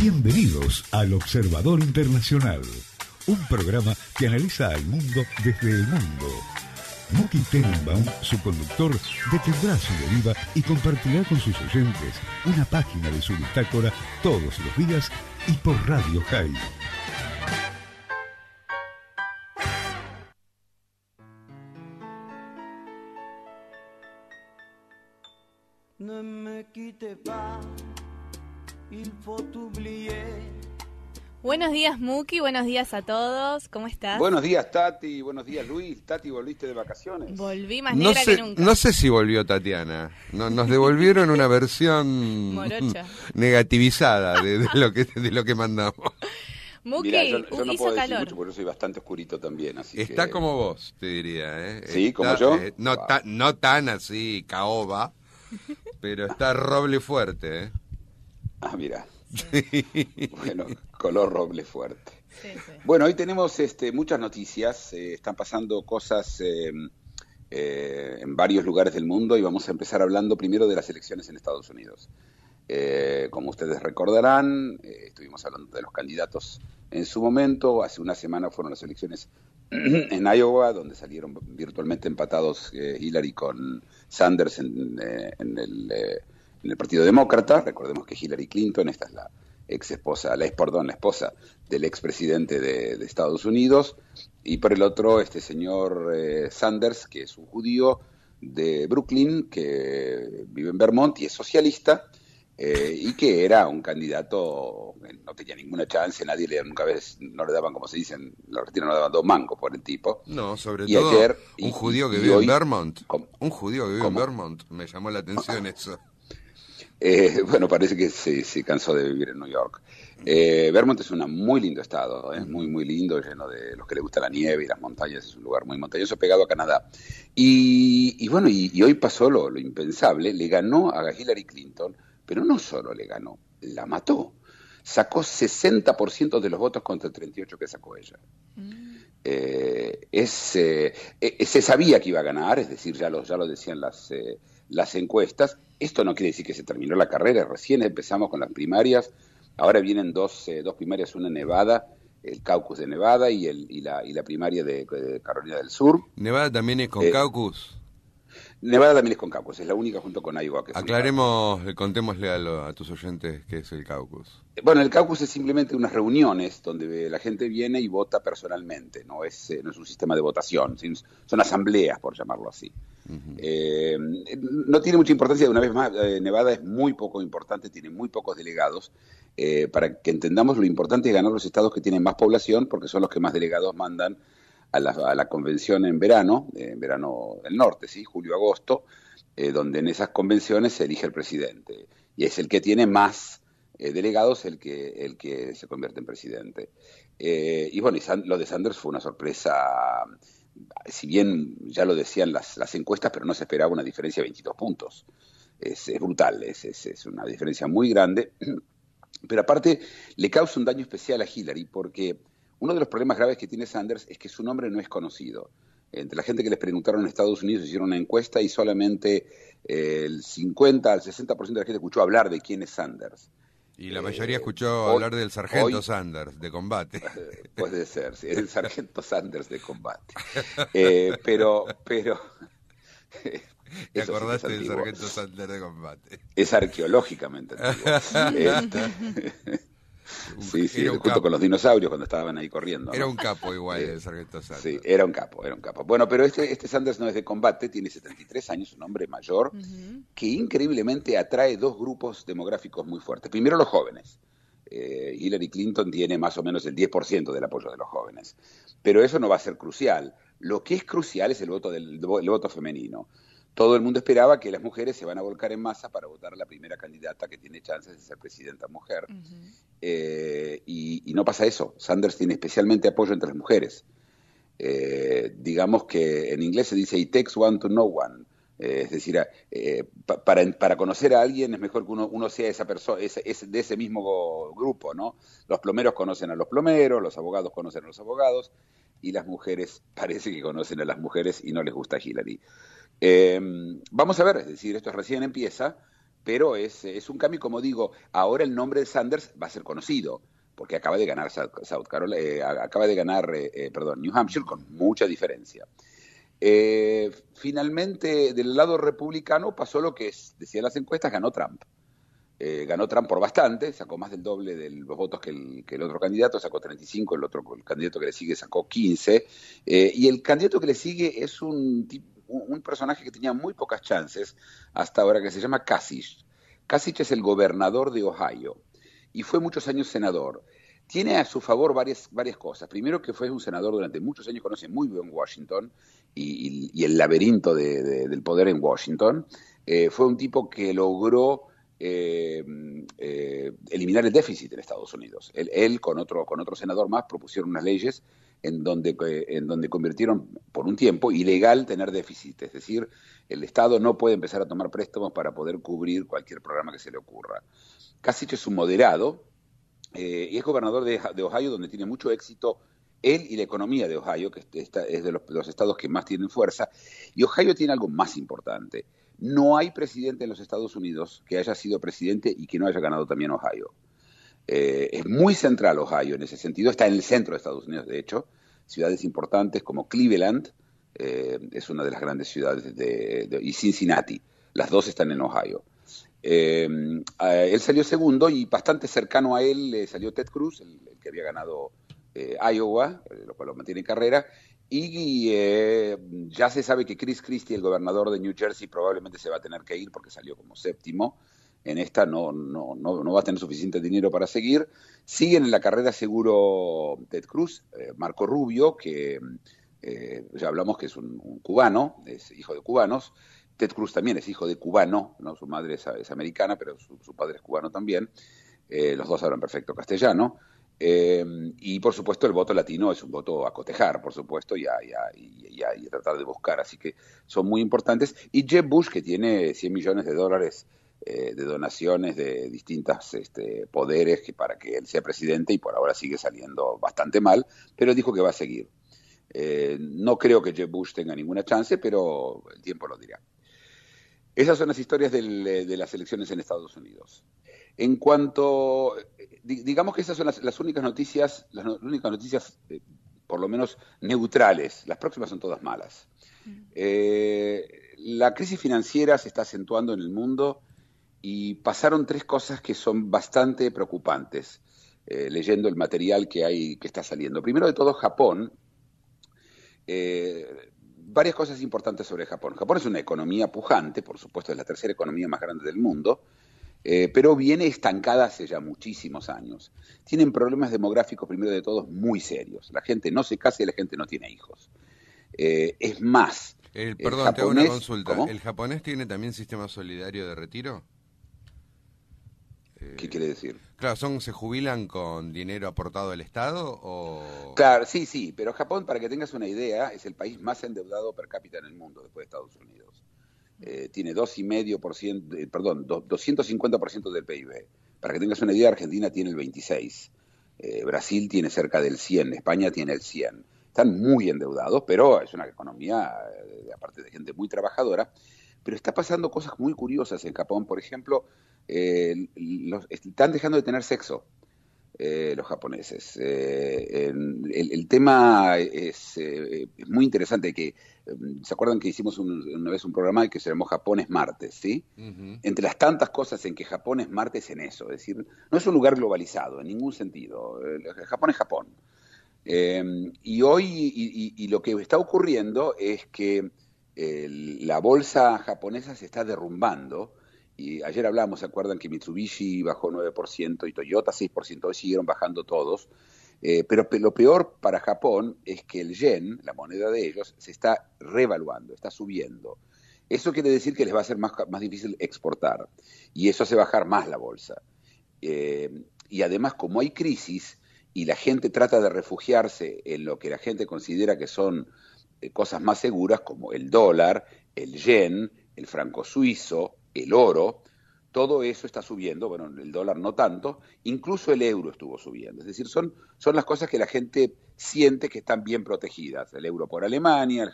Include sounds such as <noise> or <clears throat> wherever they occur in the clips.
Bienvenidos al Observador Internacional, un programa que analiza al mundo desde el mundo. Muki Tenenbaum, su conductor, detendrá su deriva y compartirá con sus oyentes una página de su bitácora todos los días y por Radio High Buenos días, Muki. Buenos días a todos. ¿Cómo estás? Buenos días, Tati. Buenos días, Luis. Tati, volviste de vacaciones. Volví más negra que nunca. No sé si volvió Tatiana. nos devolvieron una versión <laughs> negativizada de, lo que, de lo que mandamos. Muki, Mirá, yo, puedo decir mucho porque soy bastante oscurito también. Así Está como vos, te diría. ¿eh? Sí, como yo. Eh, no, no tan así, caoba, pero está roble fuerte. ¿eh? Ah, mira. <laughs> Bueno, Color roble fuerte. Bueno, hoy tenemos este, muchas noticias, eh, están pasando cosas eh, eh, en varios lugares del mundo y vamos a empezar hablando primero de las elecciones en Estados Unidos. como ustedes recordarán, estuvimos hablando de los candidatos en su momento, hace una semana fueron las elecciones <clears throat> en Iowa, donde salieron virtualmente empatados Hillary con Sanders en, en el Partido Demócrata, recordemos que Hillary Clinton, esta es la ex esposa, la ex, perdón, la esposa del ex presidente de Estados Unidos, y por el otro este señor eh, Sanders, que es un judío de Brooklyn, que vive en Vermont y es socialista, eh, y que era un candidato, eh, no tenía ninguna chance, nadie le nunca vez, no le daban, como se dice los retiros no le daban dos mancos por el tipo. No, sobre todo un judío que vive en Vermont. Un judío que vive en Vermont, me llamó la atención eso. Eh, <laughs> bueno, parece que se, cansó de vivir en New York. Eh, Vermont es un muy lindo estado, es ¿eh? muy, muy lindo, lleno de los que le gusta la nieve y las montañas, es un lugar muy montañoso, pegado a Canadá. Y, bueno, y, hoy pasó lo, impensable, le ganó a Hillary Clinton, pero no solo le ganó, la mató. Sacó 60% de los votos contra el 38% que sacó ella. Mm. E, e, se sabía que iba a ganar, es decir, ya ya lo decían las las encuestas. Esto no quiere decir que se terminó la carrera, recién empezamos con las primarias, ahora vienen dos, eh, dos primarias, una en Nevada, el caucus de Nevada y, el, y, la, y la primaria de, Carolina del Sur. ¿Nevada también es con eh, caucus? Nevada también es con caucus, es la única junto con Iowa. Que Aclaremos, eh, contémosle a, a, tus oyentes qué es el caucus. Eh, bueno, el caucus es simplemente unas reuniones donde la gente viene y vota personalmente, no es, eh, no es un sistema de votación, son asambleas, por llamarlo así. no tiene mucha importancia, una vez más, Nevada es muy poco importante, tiene muy pocos delegados. para que entendamos lo importante es ganar los estados que tienen más población, porque son los que más delegados mandan a la, convención en verano, eh, en verano del norte, ¿sí? julio-agosto, eh, donde en esas convenciones se elige el presidente. Y es el que tiene más eh, delegados el que, el que se convierte en presidente. y bueno, lo de Sanders fue una sorpresa, si bien ya lo decían las, encuestas, pero no se esperaba una diferencia de 22 puntos. Es, brutal, es, es, una diferencia muy grande. <clears throat> Pero aparte, le causa un daño especial a Hillary porque uno de los problemas graves que tiene Sanders es que su nombre no es conocido. Entre la gente que les preguntaron en Estados Unidos hicieron una encuesta y solamente eh, el 50 al 60% de la gente escuchó hablar de quién es Sanders. Y la mayoría eh, escuchó hablar del sargento Sanders de combate. <laughs> Eh, puede ser, sí, el sargento <laughs> Sanders de combate. pero, pero. <laughs> ¿Te acordaste del sargento Sanders de combate? Es arqueológicamente antiguo. Sí, sí, junto con los dinosaurios cuando estaban ahí corriendo. Era un capo igual el sargento Sanders. Sí, era un capo, era un capo. Bueno, pero este, este Sanders no es de combate, tiene 73 años, un hombre mayor, que increíblemente atrae dos grupos demográficos muy fuertes. Primero los jóvenes. Eh, Hillary Clinton tiene más o menos el 10% del apoyo de los jóvenes. Pero eso no va a ser crucial. Lo que es crucial es el voto, del, el voto femenino todo el mundo esperaba que las mujeres se van a volcar en masa para votar a la primera candidata que tiene chances de ser presidenta mujer. Eh, y, no pasa eso. Sanders tiene especialmente apoyo entre las mujeres. Eh, digamos que en inglés se dice, it takes one to know one. Eh, es decir, para, conocer a alguien es mejor que uno, sea esa persona, de ese mismo grupo, ¿no? Los plomeros conocen a los plomeros, los abogados conocen a los abogados, y las mujeres <laughs> parece que conocen a las mujeres y no les gusta Hillary. Eh, vamos a ver, es decir, esto recién empieza, pero es, un cambio, como digo, ahora el nombre de Sanders va a ser conocido, porque acaba de ganar South, eh, acaba de ganar, eh, perdón, New Hampshire con mucha diferencia. finalmente, del lado republicano pasó lo que es, decía las encuestas, ganó Trump. ganó Trump por bastante, sacó más del doble de los votos que el, otro candidato, sacó 35, el otro candidato que le sigue sacó 15, y el candidato que le sigue es un tipo un, personaje que tenía muy pocas chances hasta ahora, que se llama Kasich. Kasich es el gobernador de Ohio y fue muchos años senador. Tiene a su favor varias, varias cosas. Primero, que fue un senador durante muchos años, conoce muy bien Washington y, el laberinto del poder en Washington. Eh, fue un tipo que logró eh, eh, eliminar el déficit en Estados Unidos. Él, él, con, otro, con otro senador más propusieron unas leyes en donde, eh, en donde convirtieron por un tiempo ilegal tener déficit, es decir, el Estado no puede empezar a tomar préstamos para poder cubrir cualquier programa que se le ocurra. Casich es un moderado eh, y es gobernador de, Ohio donde tiene mucho éxito él y la economía de Ohio, que está, es de los, de los estados que más tienen fuerza, y Ohio tiene algo más importante. No hay presidente en los Estados Unidos que haya sido presidente y que no haya ganado también Ohio. Eh, es muy central Ohio en ese sentido, está en el centro de Estados Unidos, de hecho. Ciudades importantes como Cleveland eh, es una de las grandes ciudades de, y Cincinnati. Las dos están en Ohio. Eh, él salió segundo y bastante cercano a él salió Ted Cruz, el, el que había ganado Iowa, lo cual lo mantiene en carrera. Y ya se sabe que Chris Christie, el gobernador de New Jersey, probablemente se va a tener que ir porque salió como séptimo en esta no, no, va a tener suficiente dinero para seguir. Siguen en la carrera seguro Ted Cruz, eh, Marco Rubio, que eh, ya hablamos que es un, cubano, es hijo de cubanos. Ted Cruz también es hijo de cubano, ¿no? su madre es, americana, pero su, padre es cubano también. Eh, los dos hablan perfecto castellano. y por supuesto el voto latino es un voto a cotejar, por supuesto, y a, y, y, y a tratar de buscar. Así que son muy importantes. Y Jeb Bush, que tiene 100 millones de dólares eh, de donaciones de distintos este, poderes que para que él sea presidente y por ahora sigue saliendo bastante mal, pero dijo que va a seguir. Eh, no creo que Jeb Bush tenga ninguna chance, pero el tiempo lo dirá. Esas son las historias eh, de las elecciones en Estados Unidos. En cuanto, digamos que esas son las, únicas noticias, las, únicas noticias, por lo menos neutrales. Las próximas son todas malas. la crisis financiera se está acentuando en el mundo y pasaron tres cosas que son bastante preocupantes, eh, leyendo el material que hay que está saliendo. Primero de todo, Japón. Eh, varias cosas importantes sobre Japón. Japón es una economía pujante, por supuesto, es la tercera economía más grande del mundo, eh, pero viene estancada hace ya muchísimos años. Tienen problemas demográficos, primero de todos, muy serios. La gente no se casa y la gente no tiene hijos. es más, perdón, una consulta. ¿El japonés tiene también sistema solidario de retiro? ¿Qué quiere decir? Claro, son ¿se jubilan con dinero aportado del Estado Claro, sí, sí, pero Japón, para que tengas una idea, es el país más endeudado per cápita en el mundo después de Estados Unidos. Eh, tiene 2,5%, eh, perdón, 250% del PIB. Para que tengas una idea, Argentina tiene el 26%, eh, Brasil tiene cerca del 100%, España tiene el 100%. Están muy endeudados, pero es una economía, eh, aparte de gente muy trabajadora, pero está pasando cosas muy curiosas en Japón. Por ejemplo, eh, están dejando de tener sexo eh, los japoneses. Eh, el, tema es, muy interesante. que mm, ¿Se acuerdan que hicimos una vez un programa que se llamó Japón es martes? ¿sí? Entre las tantas cosas en que Japón es martes en eso. Es decir, no es un lugar globalizado en ningún sentido. Japón es Japón. y hoy, lo que está ocurriendo es que la bolsa japonesa se está derrumbando. Y ayer hablamos, ¿se acuerdan que Mitsubishi bajó 9% y Toyota 6%? Hoy siguieron bajando todos. Eh, pero lo peor para Japón es que el yen, la moneda de ellos, se está revaluando, está subiendo. Eso quiere decir que les va a ser más, más difícil exportar y eso hace bajar más la bolsa. Eh, y además, como hay crisis y la gente trata de refugiarse en lo que la gente considera que son eh, cosas más seguras como el dólar, el yen, el franco suizo, el oro, todo eso está subiendo, bueno, el dólar no tanto, incluso el euro estuvo subiendo. Es decir, son, son las cosas que la gente siente que están bien protegidas. El euro por Alemania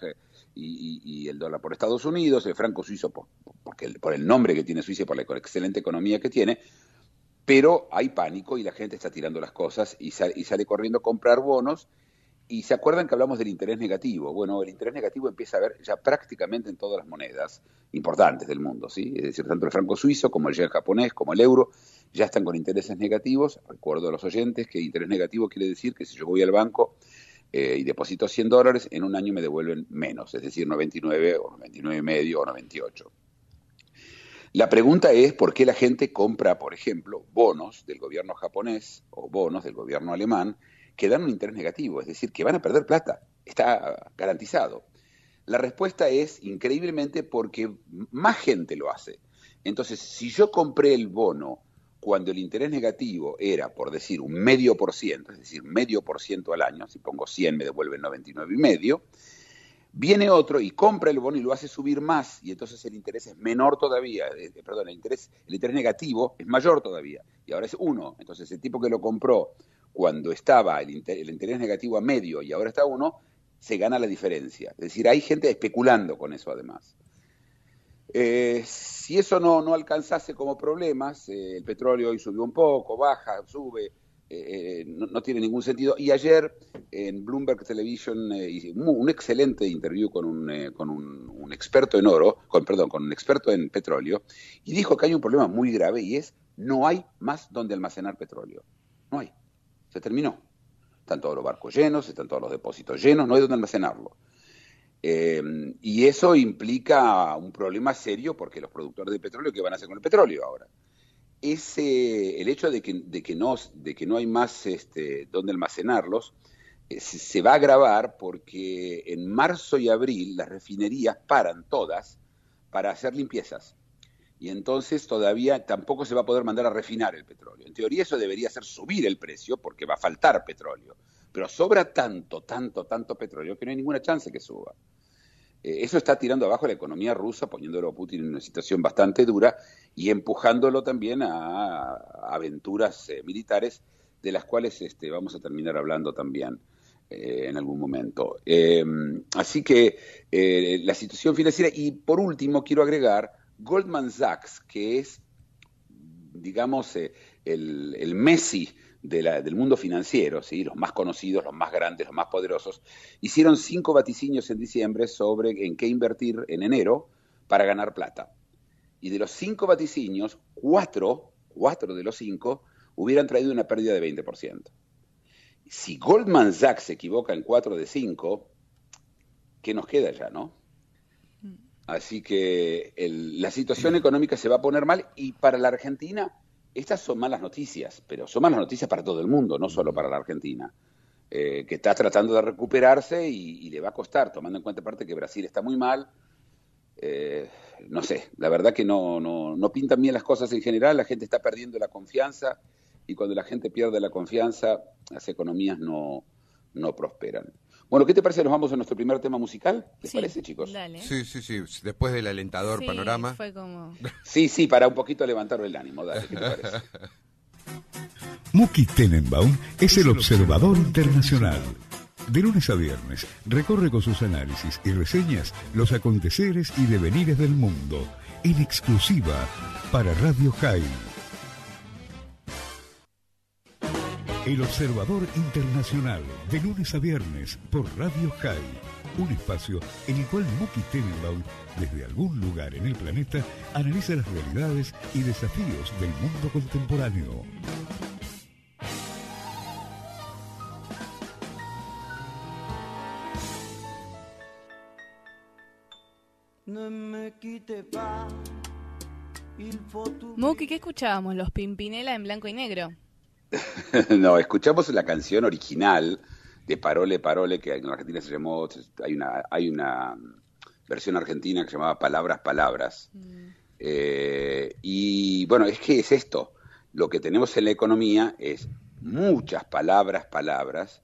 y, el dólar por Estados Unidos, el franco suizo por, porque el, por el nombre que tiene Suiza y por la excelente economía que tiene, pero hay pánico y la gente está tirando las cosas y, y sale corriendo a comprar bonos y se acuerdan que hablamos del interés negativo. Bueno, el interés negativo empieza a ver ya prácticamente en todas las monedas importantes del mundo, ¿sí? Es decir, tanto el franco suizo como el yen japonés, como el euro, ya están con intereses negativos. Recuerdo a los oyentes que interés negativo quiere decir que si yo voy al banco eh, y deposito 100 dólares, en un año me devuelven menos, es decir, 99 o 99,5 medio o 98. La pregunta es por qué la gente compra, por ejemplo, bonos del gobierno japonés o bonos del gobierno alemán que dan un interés negativo, es decir, que van a perder plata, está garantizado. La respuesta es increíblemente porque más gente lo hace. Entonces, si yo compré el bono cuando el interés negativo era, por decir, un medio por ciento, es decir, medio por ciento al año, si pongo 100 me devuelven 99 y medio, viene otro y compra el bono y lo hace subir más y entonces el interés es menor todavía, eh, perdón, el interés, el interés negativo es mayor todavía y ahora es uno, entonces el tipo que lo compró cuando estaba el, interés negativo a medio y ahora está a uno, se gana la diferencia. Es decir, hay gente especulando con eso además. Eh, si eso no, alcanzase como problemas, eh, el petróleo hoy subió un poco, baja, sube, eh, no, tiene ningún sentido. Y ayer en Bloomberg Television hice un excelente interview con, un, con un, experto en oro, con, perdón, con un experto en petróleo, y dijo que hay un problema muy grave y es no hay más donde almacenar petróleo. No hay. Se terminó. Están todos los barcos llenos, están todos los depósitos llenos, no hay donde almacenarlo. Eh, y eso implica un problema serio porque los productores de petróleo, ¿qué van a hacer con el petróleo ahora? Ese, el hecho de que, no, hay más este, donde almacenarlos eh, se, se va a agravar porque en marzo y abril las refinerías paran todas para hacer limpiezas y entonces todavía tampoco se va a poder mandar a refinar el petróleo. En teoría eso debería hacer subir el precio porque va a faltar petróleo, pero sobra tanto, tanto, tanto petróleo que no hay ninguna chance que suba. Eh, eso está tirando abajo la economía rusa, poniéndolo a Putin en una situación bastante dura y empujándolo también a, aventuras eh, militares de las cuales este, vamos a terminar hablando también eh, en algún momento. así que la situación financiera, y por último quiero agregar, Goldman Sachs, que es, digamos, eh, el, Messi del mundo financiero, ¿sí? los más conocidos, los más grandes, los más poderosos, hicieron cinco vaticinios en diciembre sobre en qué invertir en enero para ganar plata. Y de los cinco vaticinios, cuatro, cuatro de los cinco, hubieran traído una pérdida de 20%. Si Goldman Sachs se equivoca en cuatro de cinco, ¿qué nos queda ya, no? Así que la situación económica se va a poner mal y para la Argentina estas son malas noticias, pero son malas noticias para todo el mundo, no solo para la Argentina, eh, que está tratando de recuperarse y, le va a costar, tomando en cuenta aparte que Brasil está muy mal. Eh, no sé, la verdad que no, pintan bien las cosas en general, la gente está perdiendo la confianza y cuando la gente pierde la confianza, las economías no prosperan. Bueno, ¿qué te parece? Nos vamos a nuestro primer tema musical. ¿Qué te parece, chicos? Sí, sí, sí. Después del alentador panorama. <laughs> Sí, sí, para un poquito levantar el ánimo. Dale, ¿qué te parece? <laughs> Muki Tenenbaum es el observador internacional. De lunes a viernes recorre con sus análisis y reseñas los aconteceres y devenires del mundo, en exclusiva para Radio High. El Observador Internacional, de lunes a viernes por Radio High, un espacio en el cual Muki Tenenbaum, desde algún lugar en el planeta, analiza las realidades y desafíos del mundo contemporáneo. Muki, ¿qué escuchábamos? Los Pimpinela en blanco y negro. <laughs> no, escuchamos la canción original de Parole Parole, que en Argentina se llamó, hay una, hay una mm, versión argentina que se llamaba Palabras Palabras. Mm. Eh, y bueno, es que es esto, lo que tenemos en la economía es muchas palabras, palabras,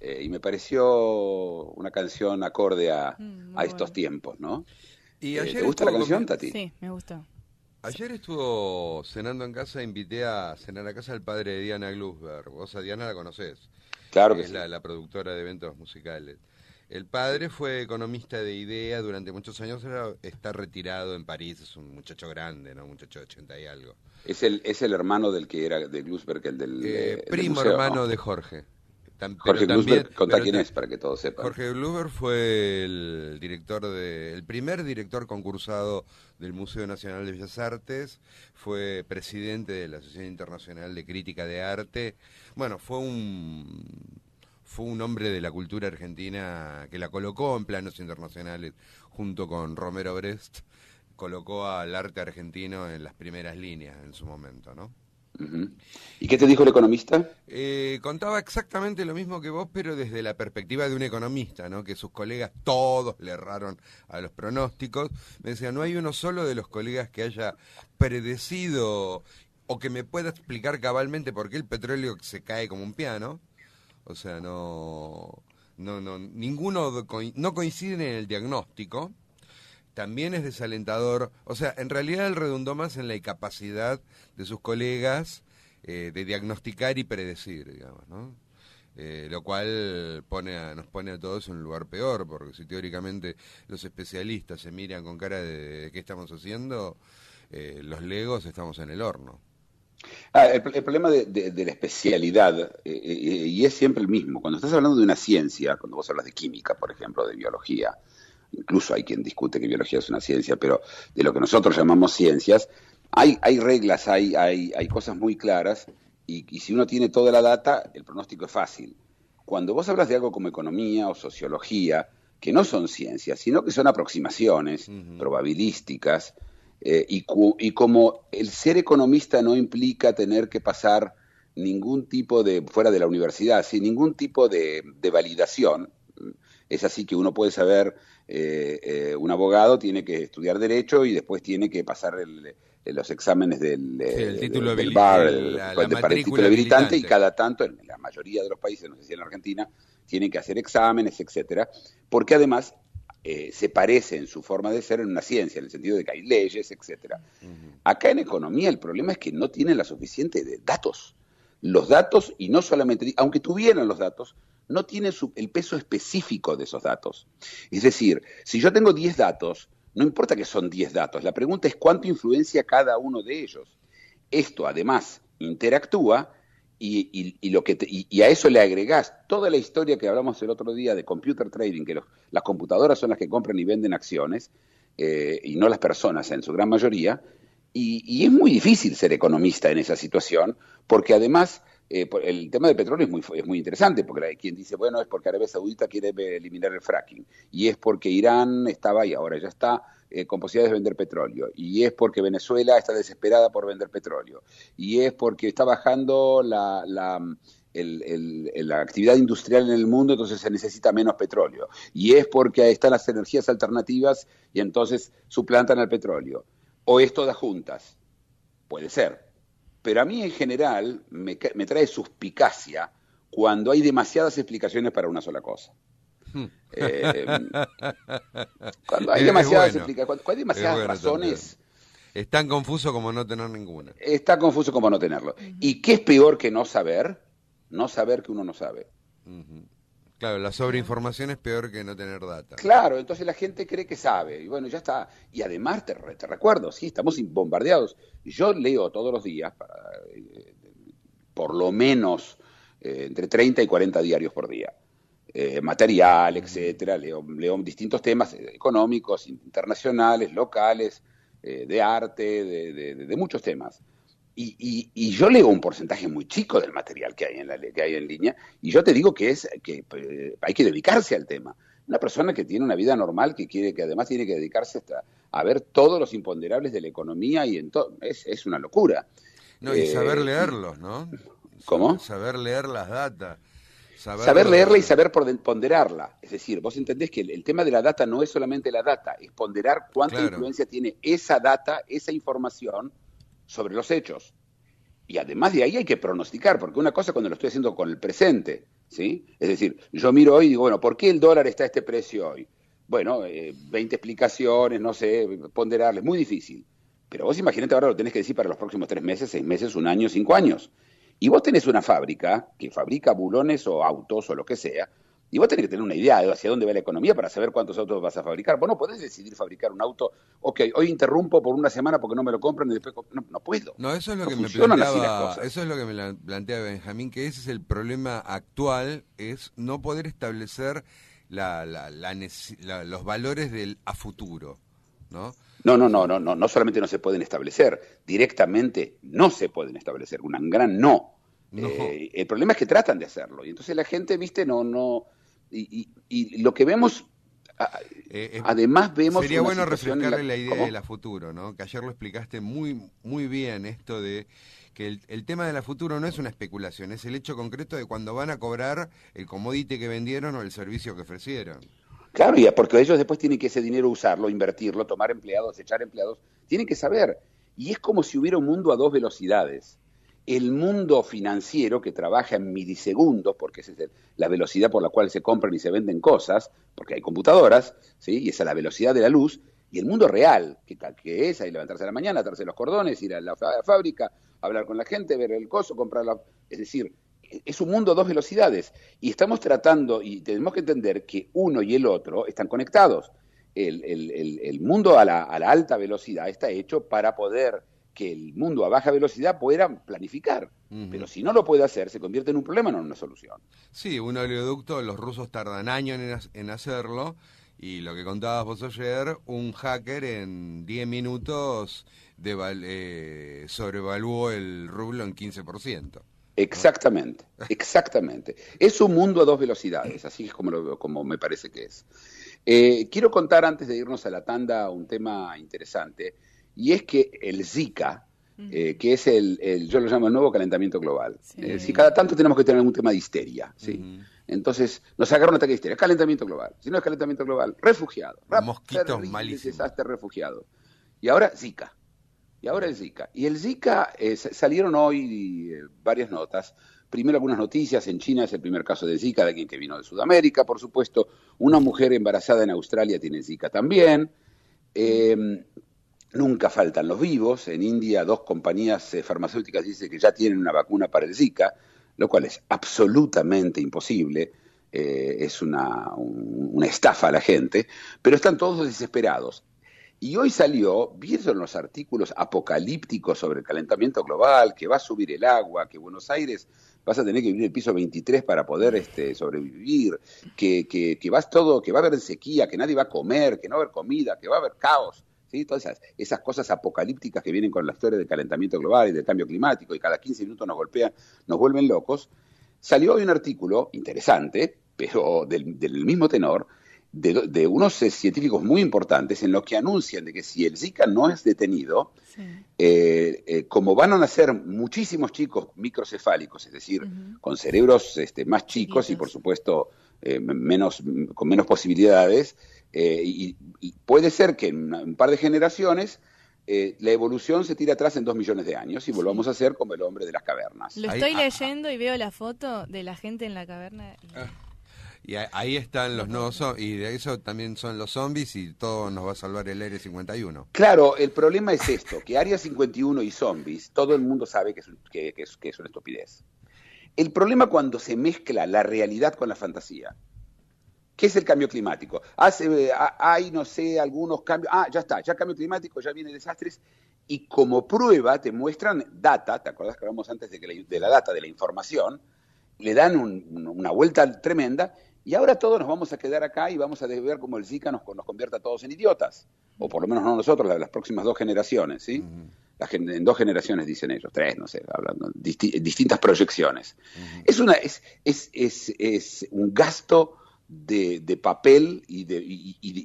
eh, y me pareció una canción acorde a, mm, estos tiempos, ¿no? Eh, ¿Te gusta la canción, Tati? Sí, me gustó. Ayer estuvo cenando en casa, invité a cenar a casa al padre de Diana Glusberg. Vos sea, Diana la conocés. Claro que es la, productora de eventos musicales. El padre fue economista de idea durante muchos años, está retirado en París, es un muchacho grande, ¿no? Un muchacho de 80 y algo. Es el, es el hermano del que era de Glusberg, el del. Eh, eh, primo hermano de Jorge. Jorge contá quién es para que todos sepan. Jorge Glover fue el director primer director concursado del Museo Nacional de Bellas Artes, fue presidente de la Asociación Internacional de Crítica de Arte. Bueno, fue un fue un hombre de la cultura argentina que la colocó en planos internacionales junto con Romero Brest, colocó al arte argentino en las primeras líneas en su momento, ¿no? ¿Y qué te dijo el economista? Eh, contaba exactamente lo mismo que vos, pero desde la perspectiva de un economista, ¿no? Que sus colegas todos le erraron a los pronósticos. Me decía, no hay uno solo de los colegas que haya predecido o que me pueda explicar cabalmente por qué el petróleo se cae como un piano. O sea, no, no, no, ninguno no coincide en el diagnóstico también es desalentador. O sea, en realidad él redundó más en la incapacidad de sus colegas eh, de diagnosticar y predecir, digamos, ¿no? Eh, lo cual pone nos pone a todos en un lugar peor, porque si teóricamente los especialistas se miran con cara de, qué estamos haciendo, eh, los legos estamos en el horno. Ah, el, problema de, la especialidad, y es siempre el mismo, cuando estás hablando de una ciencia, cuando vos hablas de química, por ejemplo, de biología, incluso hay quien discute que biología es una ciencia, pero de lo que nosotros llamamos ciencias, hay, reglas, hay, cosas muy claras y, si uno tiene toda la data, el pronóstico es fácil. Cuando vos hablas de algo como economía o sociología, que no son ciencias, sino que son aproximaciones probabilísticas, eh, y, como el ser economista no implica tener que pasar ningún tipo de, fuera de la universidad, sin ningún tipo de validación, es así que uno puede saber, eh, eh, un abogado tiene que estudiar derecho y después tiene que pasar los exámenes del, eh, título del, bar, el, para el título habilitante, y cada tanto, en la mayoría de los países, no sé si en la Argentina, tienen que hacer exámenes, etcétera, porque además se parece en su forma de ser en una ciencia, en el sentido de que hay leyes, etcétera. Acá en economía el problema es que no tienen la suficiente de datos. Los datos, y no solamente, aunque tuvieran los datos, no tiene el peso específico de esos datos. Es decir, si yo tengo 10 datos, no importa que son 10 datos, la pregunta es cuánto influencia cada uno de ellos. Esto además interactúa y, lo que a eso le agregás toda la historia que hablamos el otro día de computer trading, que las computadoras son las que compran y venden acciones eh, y no las personas en su gran mayoría. y es muy difícil ser economista en esa situación porque además eh, el tema del petróleo es muy, es muy interesante, porque hay quien dice, bueno, es porque Arabia Saudita quiere eh, eliminar el fracking, y es porque Irán estaba y ahora ya está eh, con posibilidades de vender petróleo, y es porque Venezuela está desesperada por vender petróleo, y es porque está bajando la, la la actividad industrial en el mundo, entonces se necesita menos petróleo. Y es porque están las energías alternativas y entonces suplantan al petróleo. O es todas juntas. Puede ser pero a mí en general me, trae suspicacia cuando hay demasiadas explicaciones para una sola cosa. Hmm. Eh, cuando hay demasiadas, explicaciones, cuando hay demasiadas razones. Es tan confuso como no tener ninguna. Es tan confuso como no tenerlo. ¿Y qué es peor que no saber? No saber que uno no sabe. Claro, la sobreinformación es peor que no tener data. Claro, entonces la gente cree que sabe. Y bueno, ya está. Y además, te, recuerdo, sí, estamos bombardeados. Yo leo todos los días, eh, por lo menos eh, entre 30 y 40 diarios por día. Eh, material, etcétera. Leo, leo, distintos temas económicos, internacionales, locales, de arte, de muchos temas. Y, yo leo un porcentaje muy chico del material que hay en, la, que hay en línea, y yo te digo que, es, que eh, hay que dedicarse al tema. Una persona que tiene una vida normal, que quiere, que además tiene que dedicarse a ver todos los imponderables de la economía y en es, una locura. No, y saber eh, leerlos, ¿no? ¿Cómo? Saber leer las datas. Saber, leerla y saber ponderarla. Es decir, vos entendés que el, tema de la data no es solamente la data, es ponderar cuánta influencia tiene esa data, esa información, sobre los hechos. Y además de ahí hay que pronosticar, porque una cosa cuando lo estoy haciendo con el presente, ¿sí? Es decir, yo miro hoy y digo, bueno, ¿por qué el dólar está a este precio hoy? Bueno, eh, veinte 20 explicaciones, no sé, ponderarles, muy difícil. Pero vos imagínate ahora lo tenés que decir para los próximos tres meses, seis meses, un año, cinco años. Y vos tenés una fábrica que fabrica bulones o autos o lo que sea, y vos tenés que tener una idea de hacia dónde va la economía para saber cuántos autos vas a fabricar. Vos no podés decidir fabricar un auto, ok, hoy interrumpo por una semana porque no me lo compran y después no, puedo. No, eso es lo que me planteaba, eso es lo que me plantea Benjamín, que ese es el problema actual, es no poder establecer la, los valores del a futuro, ¿no? No, no, no, no, no, solamente no se pueden establecer, directamente no se pueden establecer, un gran no. no. Eh, el problema es que tratan de hacerlo y entonces la gente, viste, no, no, y, lo que vemos eh, eh, Además vemos... Sería bueno refrescarle la, idea de la futuro, ¿no? Que ayer lo explicaste muy, muy bien esto de que el, tema de la futuro no es una especulación, es el hecho concreto de cuando van a cobrar el comodite que vendieron o el servicio que ofrecieron. Claro, porque ellos después tienen que ese dinero usarlo, invertirlo, tomar empleados, echar empleados, tienen que saber. Y es como si hubiera un mundo a dos velocidades el mundo financiero que trabaja en milisegundos, porque es la velocidad por la cual se compran y se venden cosas, porque hay computadoras, ¿sí? y esa es la velocidad de la luz, y el mundo real, que, que es ahí levantarse a la mañana, atarse los cordones, ir a la, fábrica, hablar con la gente, ver el coso, comprar la... Es decir, es un mundo a dos velocidades, y estamos tratando, y tenemos que entender que uno y el otro están conectados. El, el, el, el mundo a la, a la alta velocidad está hecho para poder que el mundo a baja velocidad pudiera planificar. Pero si no lo puede hacer, se convierte en un problema, no en una solución. Sí, un oleoducto, los rusos tardan años en, hacerlo. Y lo que contabas vos ayer, un hacker en 10 minutos eh, sobrevaluó el rublo en 15%. Exactamente, <laughs> exactamente. Es un mundo a dos velocidades, así es como, como me parece que es. Eh, quiero contar antes de irnos a la tanda un tema interesante y es que el Zika, eh, que es el, yo lo llamo el nuevo calentamiento global. si cada tanto tenemos que tener un tema de histeria, ¿sí? Entonces, nos sacaron un ataque de histeria, calentamiento global. Si no es calentamiento global, refugiado. Mosquitos malísimos. Desastre refugiado. Y ahora Zika. Y ahora el Zika. Y el Zika, eh, salieron hoy eh, varias notas. Primero algunas noticias, en China es el primer caso de Zika, de alguien que vino de Sudamérica, por supuesto. Una mujer embarazada en Australia tiene Zika también. Nunca faltan los vivos. En India dos compañías eh, farmacéuticas dicen que ya tienen una vacuna para el Zika, lo cual es absolutamente imposible. Eh, es una, estafa a la gente, pero están todos desesperados. Y hoy salió, vieron los artículos apocalípticos sobre el calentamiento global, que va a subir el agua, que Buenos Aires vas a tener que vivir en el piso 23 para poder este, sobrevivir, que, que, que vas todo, que va a haber sequía, que nadie va a comer, que no va a haber comida, que va a haber caos. Todas esas, esas, cosas apocalípticas que vienen con la historia del calentamiento global y del cambio climático y cada 15 minutos nos golpean, nos vuelven locos. Salió hoy un artículo interesante, pero del mismo tenor, de, unos eh, científicos muy importantes en lo que anuncian de que si el Zika no es detenido, eh, eh, como van a nacer muchísimos chicos microcefálicos, es decir, con cerebros este, más chicos y por supuesto menos, con menos posibilidades, y, puede ser que en un par de generaciones la evolución se tira atrás en dos millones de años y volvamos a ser como el hombre de las cavernas. Lo estoy ah, ah. leyendo y veo la foto de la gente en la caverna. Ah. Y ahí están los nuevos y de eso también son los zombies y todo nos va a salvar el Área 51. Claro, el problema es esto, que Área 51 y zombies, todo el mundo sabe que es, que, que, es, una estupidez. El problema cuando se mezcla la realidad con la fantasía. ¿Qué es el cambio climático? Hace, eh, hay, no sé, algunos cambios. Ah, ya está, ya cambio climático, ya viene desastres. Y como prueba te muestran data, ¿te acordás que hablamos antes de, que la, de la data, de la información? Le dan una vuelta tremenda y ahora todos nos vamos a quedar acá y vamos a ver cómo el Zika nos, nos convierte a todos en idiotas, o por lo menos no nosotros, las, las próximas dos generaciones, ¿sí? en dos generaciones dicen ellos, tres, no sé, hablando, distintas proyecciones. Es una es, es, un gasto de, papel y de,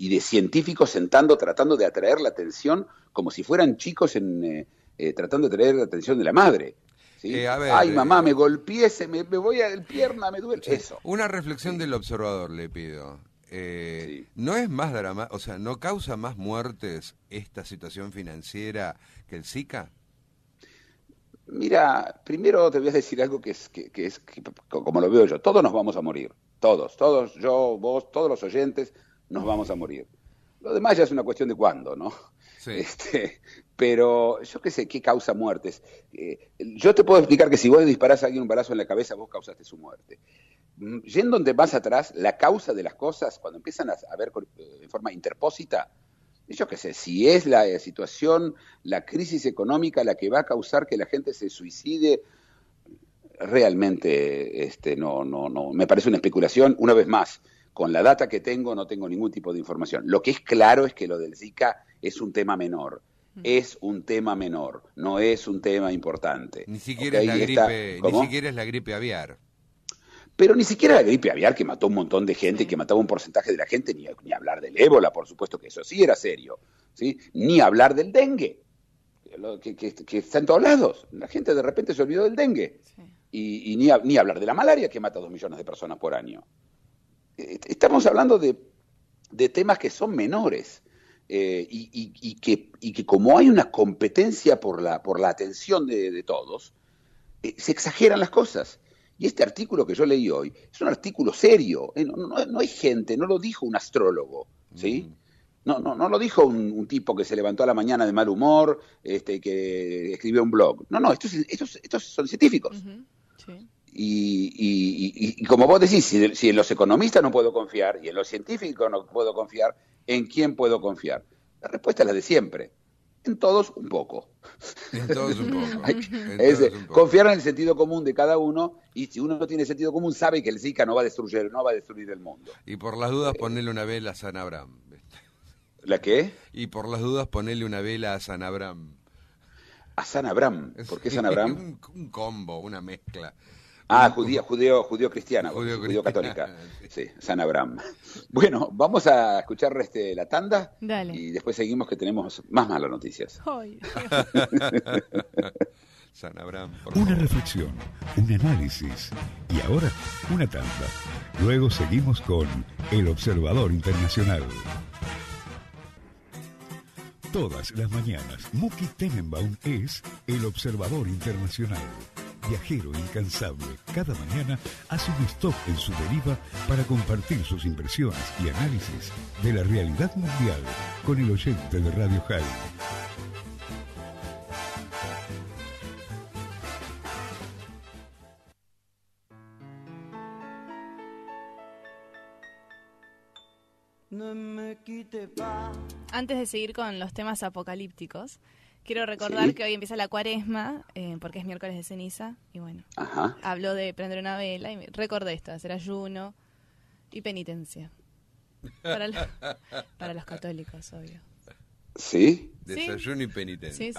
de, científicos sentando, tratando de atraer la atención como si fueran chicos en, eh, eh, tratando de atraer la atención de la madre. Eh, Ay, eh, mamá, me golpeé, me, voy a la pierna, me duele. Eso. Una reflexión del observador, le pido. Eh, ¿No es más dramático, o sea, no causa más muertes esta situación financiera que el Zika? Mira, primero te voy a decir algo que es, que, es como lo veo yo, todos nos vamos a morir, todos, todos, yo, vos, todos los oyentes, nos vamos a morir. Lo demás ya es una cuestión de cuándo, ¿no? Sí. Este, pero yo qué sé, ¿qué causa muertes? Eh, yo te puedo explicar que si vos disparás a alguien un balazo en la cabeza, vos causaste su muerte. Mm, yendo donde más atrás, la causa de las cosas, cuando empiezan a, ver eh, de forma interpósita, yo qué sé, si es la eh, situación, la crisis económica la que va a causar que la gente se suicide, realmente este, no, no, no, me parece una especulación, una vez más, con la data que tengo no tengo ningún tipo de información. Lo que es claro es que lo del Zika es un tema menor es un tema menor, no es un tema importante. Ni siquiera, es, la gripe, siquiera es la gripe aviar. Pero ni siquiera la gripe aviar que mató un montón de gente, que mataba un porcentaje de la gente, ni, hablar del ébola, por supuesto que eso sí era serio, ¿sí? ni hablar del dengue, que, está en todos lados. La gente de repente se olvidó del dengue. Y, ni, hablar de la malaria que mata a dos millones de personas por año. Eh, estamos hablando de, de temas que son menores eh, y, que, que, como hay una competencia por la, por la atención de, todos, eh, se exageran las cosas. Y este artículo que yo leí hoy es un artículo serio, eh, no, no, hay gente, no lo dijo un astrólogo, ¿sí? Mm. No, no, no lo dijo un, tipo que se levantó a la mañana de mal humor, este, que escribió un blog. No, no, estos, estos, estos son científicos. sí. Y, y, como vos decís, si, en los economistas no puedo confiar y en los científicos no puedo confiar, ¿en quién puedo confiar? La respuesta es la de siempre. En todos un poco. En todos un poco. <laughs> es, Confiar en el sentido común de cada uno y si uno no tiene sentido común sabe que el Zika no va a destruir, no va a destruir el mundo. Y por las dudas eh. ponerle una vela a San Abraham. ¿La qué? Y por las dudas ponerle una vela a San Abraham. A San Abraham. <laughs> ¿Por qué San Abraham? un combo, una mezcla. Ah, judío, judío, judío cristiana, judío, católica. <laughs> sí, San Abraham. <laughs> Bueno, vamos a escuchar este, la tanda y después seguimos que tenemos más malas noticias. <laughs> Una reflexión, un análisis y ahora una tanda. Luego seguimos con El Observador Internacional. Todas las mañanas, Muki Tenenbaum es El Observador Internacional viajero incansable, cada mañana hace un stop en su deriva para compartir sus impresiones y análisis de la realidad mundial con el oyente de Radio Jai. Antes de seguir con los temas apocalípticos, Quiero recordar que hoy empieza la cuaresma, eh, porque es miércoles de ceniza, y bueno, habló de prender una vela, y recordé esto, hacer ayuno y penitencia. para <laughs> los católicos, obvio. ¿Sí? Desayuno y penitencia.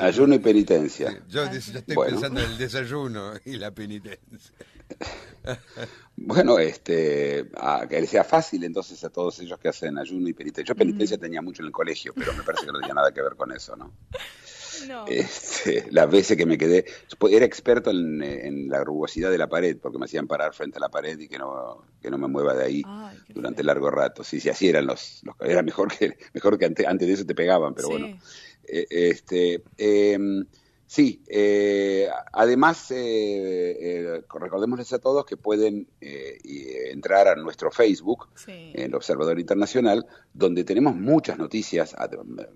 Ayuno y penitencia. Yo, estoy pensando en el desayuno y la penitencia. <laughs> bueno, este, a, que le sea fácil entonces a todos ellos que hacen ayuno y penitencia. Yo penitencia tenía mucho en el colegio, pero me parece que no tenía nada que ver con eso, ¿no? <laughs> No. Este, las veces que me quedé, era experto en, la rugosidad de la pared, porque me hacían parar frente a la pared y que no, que no me mueva de ahí durante largo rato. si si así eran los, era mejor que, mejor que antes, antes de eso te pegaban, pero bueno. Eh, este, eh, Sí, eh, además eh, eh, recordémosles a todos que pueden eh, entrar a nuestro Facebook, el Observador Internacional, donde tenemos muchas noticias,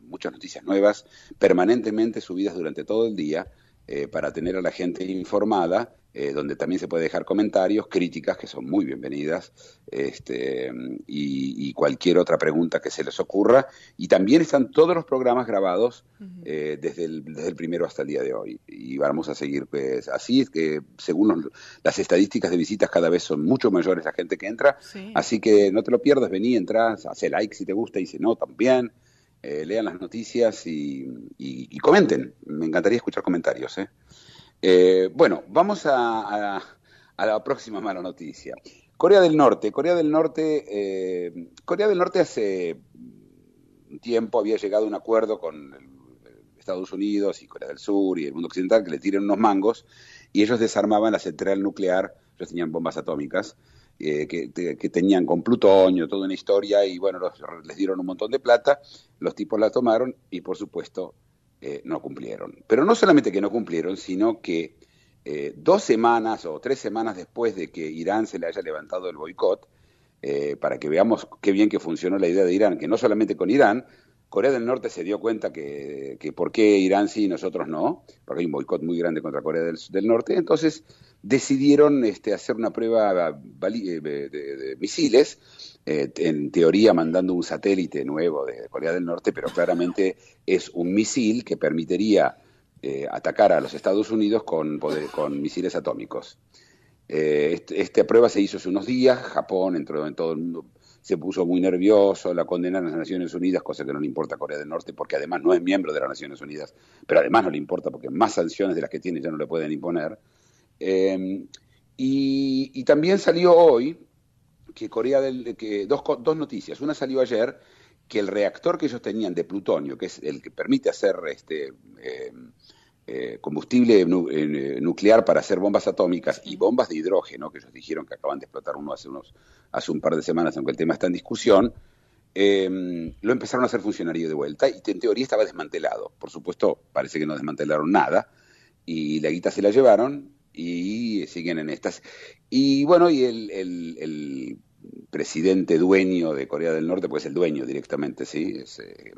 muchas noticias nuevas, permanentemente subidas durante todo el día eh, para tener a la gente informada, eh, donde también se puede dejar comentarios, críticas, que son muy bienvenidas, este, y, cualquier otra pregunta que se les ocurra. Y también están todos los programas grabados eh, desde, el, primero hasta el día de hoy. Y vamos a seguir pues, así, es que según las estadísticas de visitas cada vez son mucho mayores la gente que entra. Así que no te lo pierdas, vení, entras, hace like si te gusta y si no, también. Eh, lean las noticias y, comenten. Me encantaría escuchar comentarios. ¿eh? eh bueno, vamos a, la próxima mala noticia. Corea del Norte. Corea del Norte, eh, Corea del Norte hace un tiempo había llegado a un acuerdo con Estados Unidos y Corea del Sur y el mundo occidental que le tiren unos mangos y ellos desarmaban la central nuclear, ellos tenían bombas atómicas eh, que, tenían con plutonio, toda una historia, y bueno, les dieron un montón de plata, los tipos la tomaron y por supuesto eh, no cumplieron. Pero no solamente que no cumplieron, sino que eh, dos semanas o tres semanas después de que Irán se le haya levantado el boicot, para que veamos qué bien que funcionó la idea de Irán, que no solamente con Irán, Corea del Norte se dio cuenta que, que por qué Irán sí y nosotros no, porque hay un boicot muy grande contra Corea del Norte, entonces decidieron este, hacer una prueba eh, de, misiles, eh, en teoría mandando un satélite nuevo de Corea del Norte, pero claramente es un misil que permitiría eh, atacar a los Estados Unidos con, misiles atómicos. Este, esta prueba se hizo hace unos días, Japón entró en todo el mundo se puso muy nervioso, la condenaron a las Naciones Unidas, cosa que no le importa a Corea del Norte, porque además no es miembro de las Naciones Unidas, pero además no le importa porque más sanciones de las que tiene ya no le pueden imponer. Em, y, también salió hoy que Corea del que dos, dos noticias. Una salió ayer que el reactor que ellos tenían de plutonio, que es el que permite hacer este em, eh, combustible eh, nuclear para hacer bombas atómicas y bombas de hidrógeno, que ellos dijeron que acaban de explotar uno hace unos hace un par de semanas, aunque el tema está en discusión, em, lo empezaron a hacer funcionario de vuelta y en teoría estaba desmantelado. Por supuesto, parece que no desmantelaron nada y la guita se la llevaron y siguen en estas. Y bueno, y el, el, presidente dueño de Corea del Norte, pues el dueño directamente, sí, es, eh,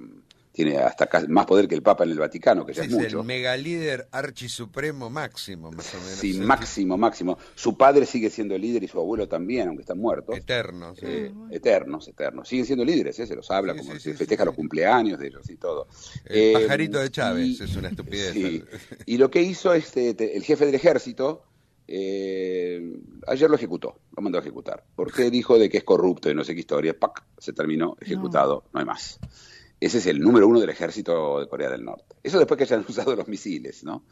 tiene hasta más poder que el Papa en el Vaticano, que ya es, es mucho. el megalíder archisupremo máximo, más o menos. Sí, ¿eh? máximo, máximo. Su padre sigue siendo líder y su abuelo también, aunque están muertos. Eternos. Eh, ¿eh? Eternos, eternos. Siguen siendo líderes, se los habla, como se festeja los cumpleaños de ellos y todo. El pajarito de Chávez es una estupidez. Y lo que hizo este, este el jefe del ejército, ayer lo ejecutó, lo mandó a ejecutar. Porque dijo de que es corrupto y no sé qué historia? Se terminó, ejecutado, no hay más. Ese es el número uno del ejército de Corea del Norte. Eso después que hayan <laughs> usado los misiles, ¿no?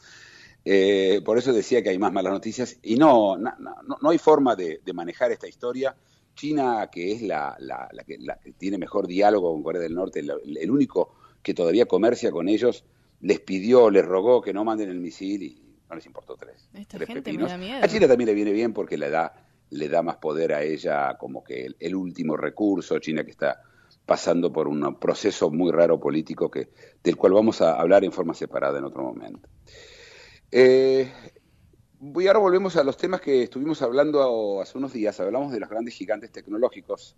Eh, por eso decía que hay más malas noticias. Y no, no, hay forma de, manejar esta historia. China, que es la, que, tiene mejor diálogo con Corea del Norte, el, único que todavía comercia con ellos, les pidió, les rogó que no manden el misil y no les importó tres. Esta gente miedo. A China también le viene bien porque le da, le da más poder a ella como que el último recurso. China que está pasando por un proceso muy raro político que, del cual vamos a hablar en forma separada en otro momento. Eh, y ahora volvemos a los temas que estuvimos hablando hace unos días. Hablamos de los grandes gigantes tecnológicos.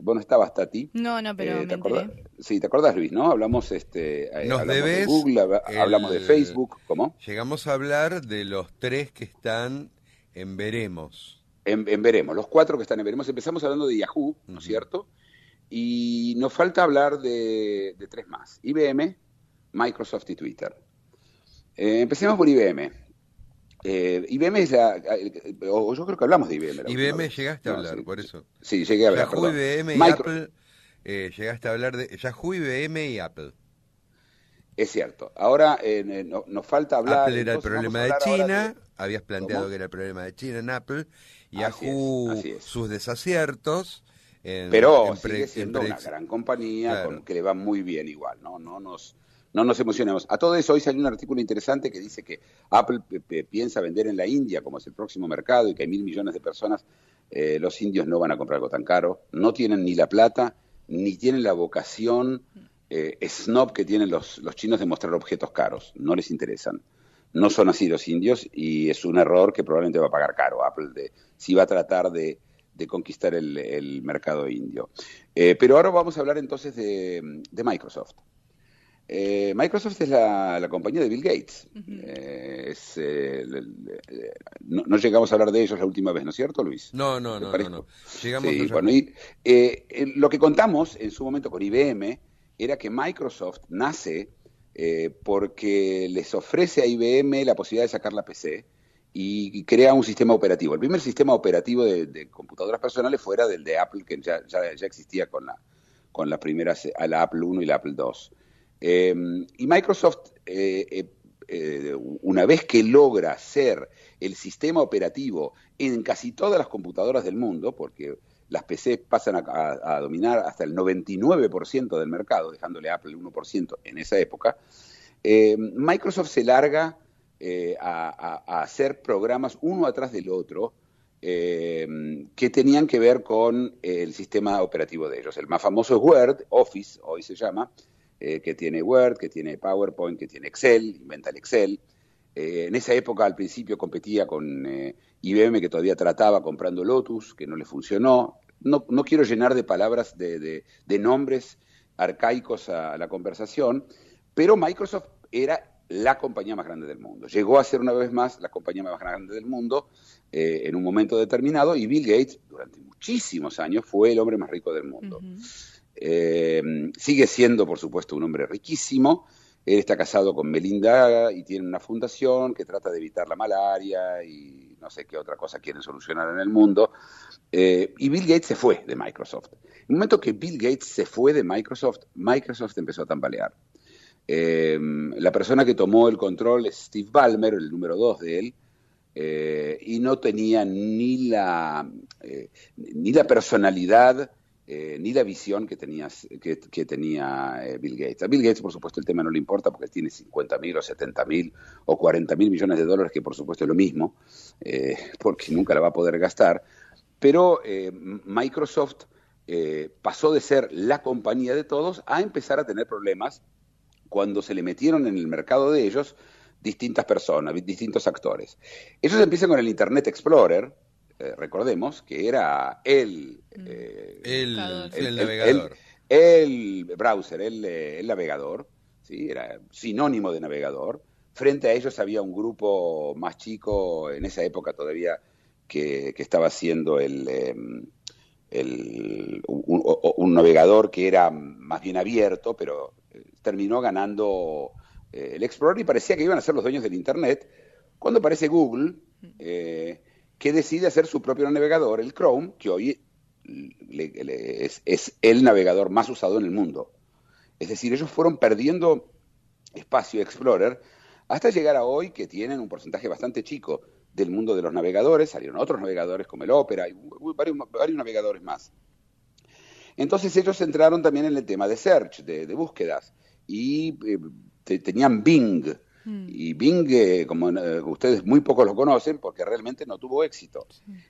Bueno, estaba hasta ti. No, no, pero eh, Sí, ¿te acordás, Luis? ¿No? Hablamos, este, eh, de Google, hablamos de Facebook, ¿cómo? Llegamos a hablar de los tres que están en Veremos. En, Veremos, los cuatro que están en Veremos. Empezamos hablando de Yahoo, ¿no es cierto? Y nos falta hablar de, tres más, IBM, Microsoft y Twitter. Eh, empecemos por IBM. Eh, IBM es O yo creo que hablamos de IBM. IBM llegaste a hablar, por eso. Sí, llegué a hablar. Yahoo, IBM y Apple. Eh, llegaste a hablar de Yahoo, IBM y Apple. Es cierto. Ahora nos falta hablar. Apple era el problema de China. Habías planteado que era el problema de China en Apple. Yahoo, sus desaciertos. Pero sigue siendo una gran compañía con, que le va muy bien igual, ¿no? No nos, no nos emocionemos. A todo eso, hoy salió un artículo interesante que dice que Apple piensa vender en la India, como es el próximo mercado, y que hay mil millones de personas, eh, los indios no van a comprar algo tan caro, no tienen ni la plata, ni tienen la vocación eh, snob que tienen los, los chinos de mostrar objetos caros, no les interesan. No son así los indios y es un error que probablemente va a pagar caro Apple de, si va a tratar de de conquistar el, mercado indio. Eh, pero ahora vamos a hablar entonces de, Microsoft. Eh, Microsoft es la, compañía de Bill Gates. Eh, no, llegamos a hablar de ellos la última vez, ¿no es cierto, Luis? No, no, no, lo que contamos en su momento con IBM era que Microsoft nace porque les ofrece a IBM la posibilidad de sacar la PC y crea un sistema operativo. El primer sistema operativo de, computadoras personales fuera del de Apple, que ya, existía con la, con la la Apple I y la Apple II. Em, y Microsoft, eh, eh, eh, una vez que logra ser el sistema operativo en casi todas las computadoras del mundo, porque las PC pasan a, a dominar hasta el 99% del mercado, dejándole a Apple el 1% en esa época, em, Microsoft se larga eh, a, hacer programas uno atrás del otro eh, que tenían que ver con eh, el sistema operativo de ellos. El más famoso es Word, Office hoy se llama, que tiene Word, que tiene PowerPoint, que tiene Excel, inventa el Excel. en esa época al principio competía con IBM que todavía trataba comprando Lotus, que no le funcionó. No, quiero llenar de palabras, de, nombres arcaicos a la conversación, pero Microsoft era la compañía más grande del mundo. Llegó a ser una vez más la compañía más grande del mundo eh, en un momento determinado y Bill Gates durante muchísimos años fue el hombre más rico del mundo. Eh, sigue siendo, por supuesto, un hombre riquísimo. Él está casado con Melinda y tiene una fundación que trata de evitar la malaria y no sé qué otra cosa quieren solucionar en el mundo. Eh, y Bill Gates se fue de Microsoft. En el momento que Bill Gates se fue de Microsoft, Microsoft empezó a tambalear. Em, la persona que tomó el control es Steve Ballmer, el número dos de él, eh, y no tenía ni la, eh, ni la personalidad eh, ni la visión que, tenía, que, que tenía Bill Gates. A Bill Gates, por supuesto, el tema no le importa porque tiene 50 mil o 70 mil o 40 mil millones de dólares, que por supuesto es lo mismo, porque nunca la va a poder gastar. Pero Microsoft pasó de ser la compañía de todos a empezar a tener problemas cuando se le metieron en el mercado de ellos distintas personas, distintos actores. Ellos empiezan con el Internet Explorer, eh, recordemos que era el, mm. eh, el, navegador. El, browser, eh, el, navegador, ¿sí? era sinónimo de navegador. Frente a ellos había un grupo más chico, en esa época todavía, que, estaba haciendo el, em, un, navegador que era más bien abierto, pero terminó ganando eh, el Explorer y parecía que iban a ser los dueños del Internet, cuando aparece Google, eh, que decide hacer su propio navegador, el Chrome, que hoy es, el navegador más usado en el mundo. Es decir, ellos fueron perdiendo espacio Explorer hasta llegar a hoy que tienen un porcentaje bastante chico del mundo de los navegadores, salieron otros navegadores como el Opera y varios navegadores más. Entonces ellos entraron también en el tema de search, de, búsquedas, y eh, tenían Bing. Hmm. Y Bing, eh, como eh, ustedes muy pocos lo conocen, porque realmente no tuvo éxito.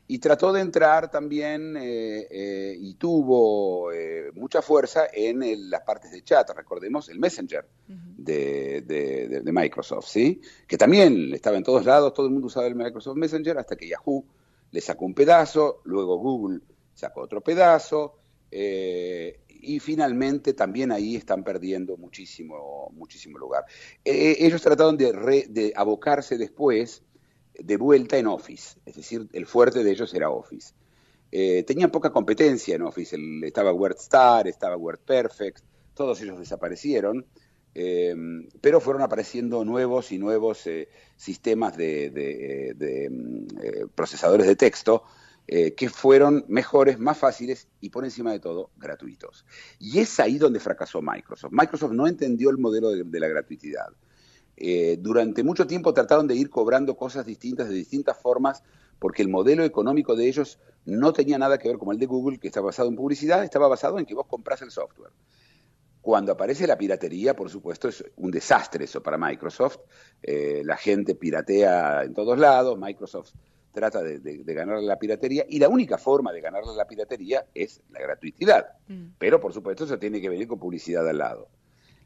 Y trató de entrar también y tuvo mucha fuerza en las partes de chat, recordemos el Messenger de, de, Microsoft, ¿sí? que también estaba en todos lados, todo el mundo usaba el Microsoft Messenger, hasta que Yahoo le sacó un pedazo, luego Google sacó otro pedazo, eh, y finalmente también ahí están perdiendo muchísimo, muchísimo lugar. Eh, eh, ellos trataron de, abocarse después de vuelta en Office, es decir, el fuerte de ellos era Office. tenían poca competencia en Office, estaba WordStar, estaba WordPerfect, todos ellos desaparecieron, pero fueron apareciendo nuevos y nuevos sistemas de mm, procesadores de texto eh, que fueron mejores, más fáciles y por encima de todo gratuitos. Y es ahí donde fracasó Microsoft. Microsoft no entendió el modelo de, la gratuidad. Eh, durante mucho tiempo trataron de ir cobrando cosas distintas de distintas formas porque el modelo económico de ellos no tenía nada que ver con el de Google, que está basado en publicidad, estaba basado en que vos compras el software. Cuando aparece la piratería, por supuesto, es un desastre eso para Microsoft. Eh, la gente piratea en todos lados, Microsoft trata de, ganarle la piratería y la única forma de ganarle la piratería es la gratuidad. Mm. Pero por supuesto eso tiene que venir con publicidad al lado.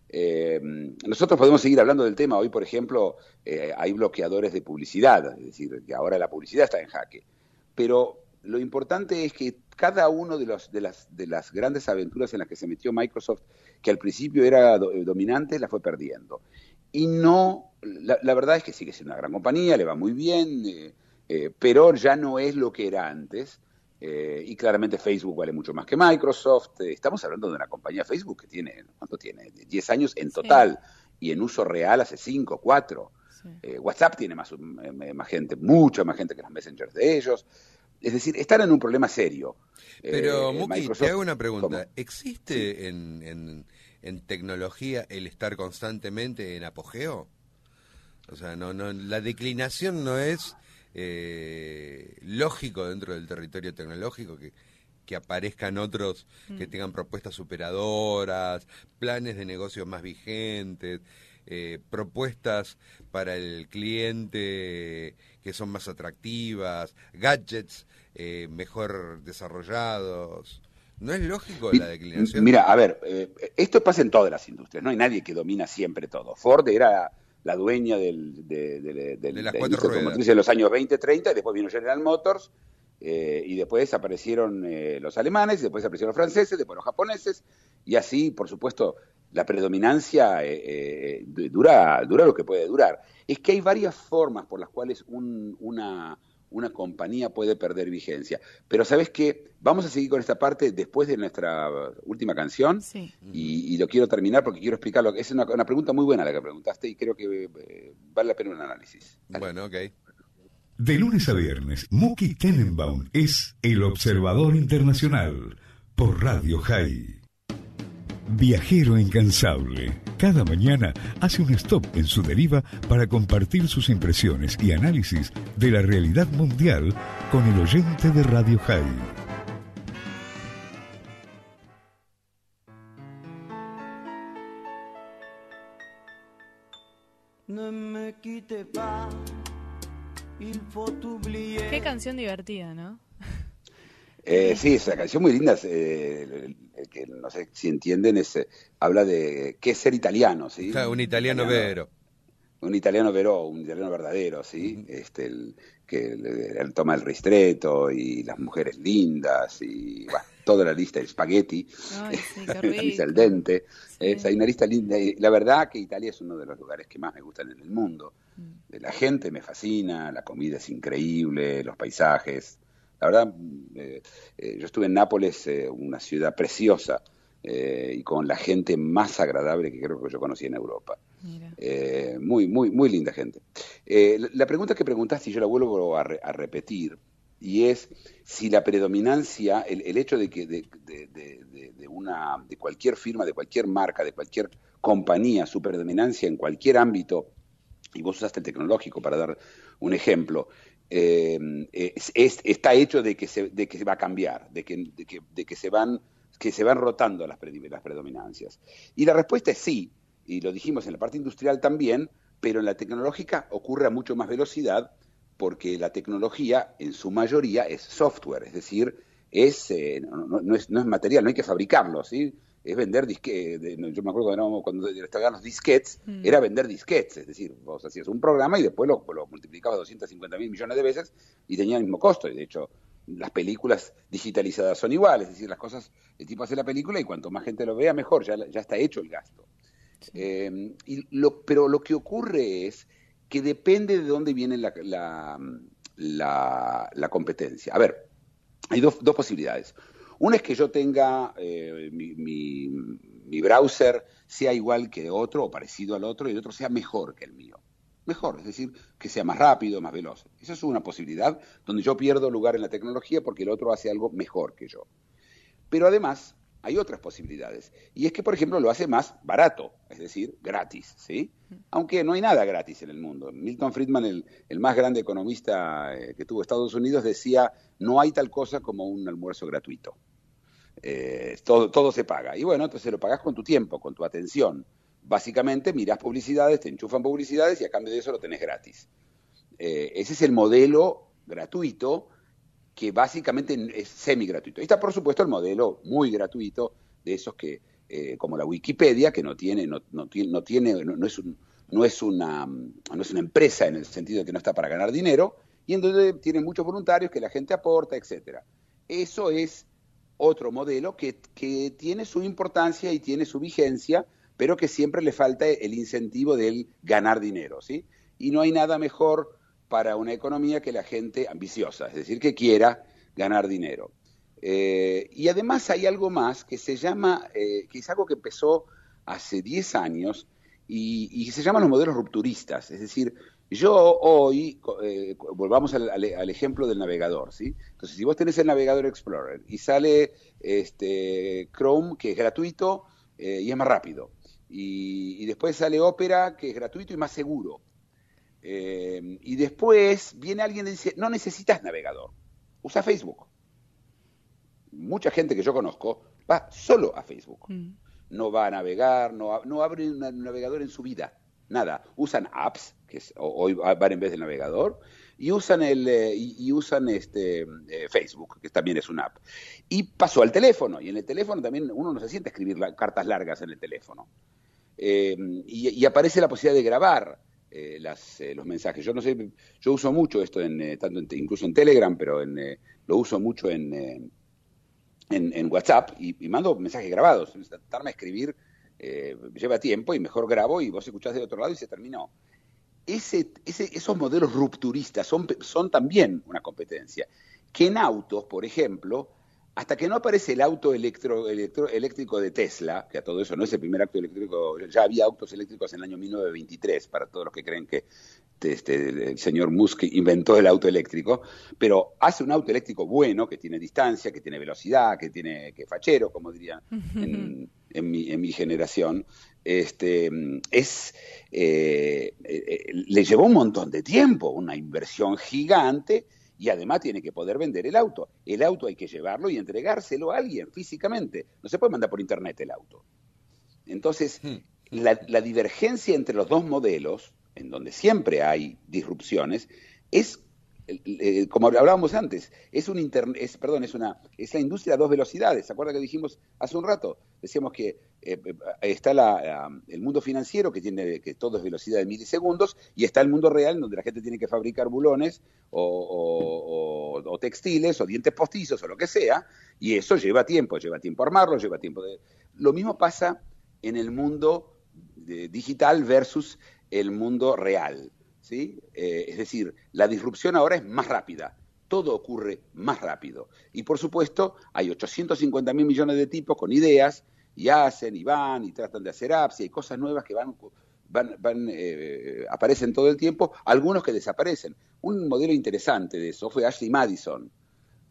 Eh, nosotros podemos seguir hablando del tema. Hoy, por ejemplo, eh, hay bloqueadores de publicidad, es decir, que ahora la publicidad está en jaque. Pero lo importante es que cada una de, los, las, de las grandes aventuras en las que se metió Microsoft, que al principio era eh, dominante, la fue perdiendo. Y no, la, verdad es que sigue siendo una gran compañía, le va muy bien. Eh, pero ya no es lo que era antes. Eh, y claramente Facebook vale mucho más que Microsoft. Eh, estamos hablando de una compañía Facebook que tiene, ¿cuánto tiene? 10 años en total y en uso real hace 5, 4. WhatsApp tiene más, gente, mucha más gente que los messengers de ellos. Es decir, están en un problema serio. Pero, Muki, te hago una pregunta. ¿Existe en, en, en, tecnología el estar constantemente en apogeo? O sea, no, no, la declinación no es eh, lógico dentro del territorio tecnológico que, que aparezcan otros que mm. tengan propuestas superadoras, planes de negocio más vigentes, eh, propuestas para el cliente que son más atractivas, gadgets eh, mejor desarrollados. ¿No es lógico la declinación? Mira, a ver, esto pasa en todas las industrias, no hay nadie que domina siempre todo. Ford era la dueña del, de, de, en los años 20, 30, y después vino General Motors, eh, y después aparecieron eh, los alemanes, y después aparecieron los franceses, después los japoneses, y así, por supuesto, la predominancia eh, dura, dura lo que puede durar. Es que hay varias formas por las cuales una, una compañía puede perder vigencia. Pero sabes qué, vamos a seguir con esta parte después de nuestra última canción y, lo quiero terminar porque quiero explicarlo. Es una, pregunta muy buena la que preguntaste y creo que eh, vale la pena un análisis. Bueno, ok. De lunes a viernes, Muki Tenenbaum es el observador internacional por Radio High. Viajero incansable. Cada mañana hace un stop en su deriva para compartir sus impresiones y análisis de la realidad mundial con el oyente de Radio High. Qué canción divertida, ¿no? Eh, sí, es una canción muy linda, que no sé si entienden, eh, habla de qué es ser italiano, ¿sí? un italiano, vero. Un italiano vero, un italiano verdadero, ¿sí? este, que él toma el ristreto y las mujeres lindas y toda la lista, el spaghetti, <laughs> la lista dente. Es, hay una lista linda. la verdad que Italia es uno de los lugares que más me gustan en el mundo. Mm. De La gente me fascina, la comida es increíble, los paisajes, la verdad, eh, eh, yo estuve en Nápoles, eh, una ciudad preciosa, y con la gente más agradable que creo que yo conocí en Europa. muy, muy, muy linda gente. la pregunta que preguntaste, y yo la vuelvo a, repetir, y es si la predominancia, el, hecho de que de, una, de cualquier firma, de cualquier marca, de cualquier compañía, su predominancia en cualquier ámbito, y vos usaste el tecnológico para dar un ejemplo, eh, está hecho de que, se, que va a cambiar, de que, se, van, que se van rotando las, predominancias. Y la respuesta es sí, y lo dijimos en la parte industrial también, pero en la tecnológica ocurre a mucho más velocidad porque la tecnología en su mayoría es software, es decir, eh, no, es, no, es, material, no hay que fabricarlo, ¿sí? es vender disquetes. Yo me acuerdo cuando, cuando estaban los disquets, mm. era vender disquetes, es decir, vos hacías un programa y después lo, lo multiplicabas 250 mil millones de veces y tenía el mismo costo. Y de hecho, las películas digitalizadas son iguales, es decir, las cosas, el tipo hace la película y cuanto más gente lo vea, mejor, ya, está hecho el gasto. Em, y lo, pero lo que ocurre es que depende de dónde viene la, la, la, la competencia. A ver, hay dos, dos posibilidades. Una es que yo tenga eh, mi, browser sea igual que otro o parecido al otro y el otro sea mejor que el mío. Mejor, es decir, que sea más rápido, más veloz. Esa es una posibilidad donde yo pierdo lugar en la tecnología porque el otro hace algo mejor que yo. Pero además hay otras posibilidades. Y es que, por ejemplo, lo hace más barato, es decir, gratis, ¿sí? Aunque no hay nada gratis en el mundo. Milton Friedman, el más grande economista eh, que tuvo Estados Unidos, decía, no hay tal cosa como un almuerzo gratuito. Eh, todo, todo se paga. Y bueno, entonces lo pagás con tu tiempo, con tu atención. Básicamente miras publicidades, te enchufan publicidades y a cambio de eso lo tenés gratis. Eh, ese es el modelo gratuito que básicamente es semi gratuito. Y está, por supuesto, el modelo muy gratuito de esos que, eh, como la Wikipedia, que no tiene, no, no tiene, no, tiene no, es no, es una, no es una empresa en el sentido de que no está para ganar dinero, y en donde tienen muchos voluntarios que la gente aporta, etcétera. Eso es otro modelo que, tiene su importancia y tiene su vigencia, pero que siempre le falta el incentivo del ganar dinero, ¿sí? Y no hay nada mejor para una economía que la gente ambiciosa, es decir, que quiera ganar dinero. Eh, y además hay algo más que se llama, eh, que es algo que empezó hace 10 años y, y, se llaman los modelos rupturistas, es decir, yo hoy, eh, volvamos al, ejemplo del navegador, ¿sí? Entonces, si vos tenés el navegador Explorer y sale este, Chrome, que es gratuito eh, y es más rápido, y, después sale Opera, que es gratuito y más seguro, eh, y después viene alguien y dice, no necesitas navegador, usa Facebook. Mucha gente que yo conozco va solo a Facebook, mm. no va a navegar, no abre un navegador en su vida nada. Usan apps, que hoy van en vez del navegador, y usan, el, eh, y usan este, eh, Facebook, que también es una app. Y pasó al teléfono, y en el teléfono también uno no se siente a escribir cartas largas en el teléfono. Em, y, aparece la posibilidad de grabar. Eh, las, los mensajes. Yo no sé, yo uso mucho esto, en, tanto incluso en Telegram, pero en, lo uso mucho en, en, WhatsApp y, mando mensajes grabados. Tratarme a escribir eh, lleva tiempo y mejor grabo y vos escuchás de otro lado y se terminó. esos modelos rupturistas son, son también una competencia. Que en autos, por ejemplo, hasta que no aparece el auto eléctrico de Tesla, que a todo eso no es el primer auto eléctrico, ya había autos eléctricos en el año 1923, para todos los que creen que este, este, el señor Musk inventó el auto eléctrico, pero hace un auto eléctrico bueno, que tiene distancia, que tiene velocidad, que tiene que fachero, como diría <laughs> en, mi, generación, este, es, eh, eh, eh, le llevó un montón de tiempo, una inversión gigante, y además tiene que poder vender el auto. El auto hay que llevarlo y entregárselo a alguien físicamente. No se puede mandar por internet el auto. Entonces, hmm. la, divergencia entre los dos modelos, en donde siempre hay disrupciones, es eh, como hablábamos antes, es un es, perdón, es una es la industria a dos velocidades. ¿Se acuerda que dijimos hace un rato? Decíamos que eh, eh, está el mundo financiero que tiene que todo es velocidad de milisegundos y está el mundo real donde la gente tiene que fabricar bulones o, textiles o dientes postizos o lo que sea y eso lleva tiempo, lleva tiempo armarlo, lleva tiempo. Lo mismo pasa en el mundo digital versus el mundo real. ¿sí? Eh, es decir, la disrupción ahora es más rápida, todo ocurre más rápido. Y por supuesto, hay 850 mil millones de tipos con ideas y hacen y van y tratan de hacer apps y hay cosas nuevas que van, van, van eh, aparecen todo el tiempo, algunos que desaparecen. Un modelo interesante de eso fue Ashley Madison.